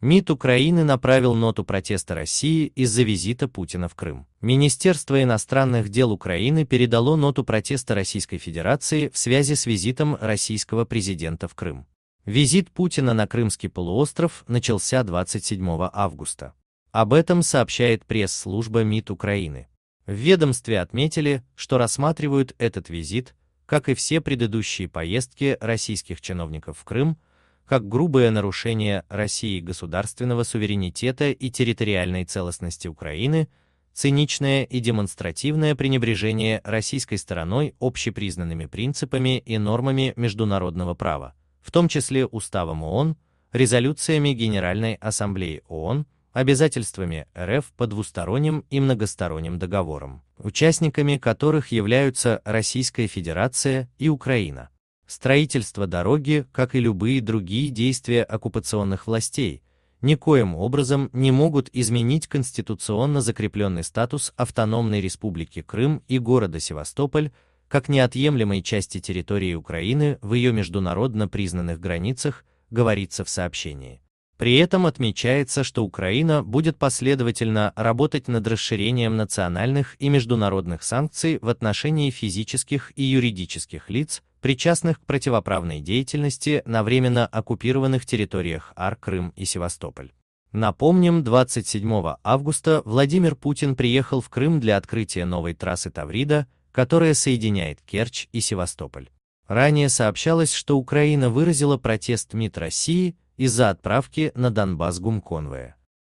МИД Украины направил ноту протеста России из-за визита Путина в Крым. Министерство иностранных дел Украины передало ноту протеста Российской Федерации в связи с визитом российского президента в Крым. Визит Путина на Крымский полуостров начался 27 августа. Об этом сообщает пресс-служба МИД Украины. В ведомстве отметили, что рассматривают этот визит, как и все предыдущие поездки российских чиновников в Крым, как грубое нарушение России государственного суверенитета и территориальной целостности Украины, циничное и демонстративное пренебрежение российской стороной общепризнанными принципами и нормами международного права, в том числе Уставом ООН, резолюциями Генеральной Ассамблеи ООН, обязательствами РФ по двусторонним и многосторонним договорам, участниками которых являются Российская Федерация и Украина. Строительство дороги, как и любые другие действия оккупационных властей, никоим образом не могут изменить конституционно закрепленный статус автономной республики Крым и города Севастополь как неотъемлемой части территории Украины в ее международно признанных границах, говорится в сообщении. При этом отмечается, что Украина будет последовательно работать над расширением национальных и международных санкций в отношении физических и юридических лиц, причастных к противоправной деятельности на временно оккупированных территориях Ар, Крым и Севастополь. Напомним, 27 августа Владимир Путин приехал в Крым для открытия новой трассы Таврида, которая соединяет Керчь и Севастополь. Ранее сообщалось, что Украина выразила протест МИД России из-за отправки на Донбасс гумконвоя.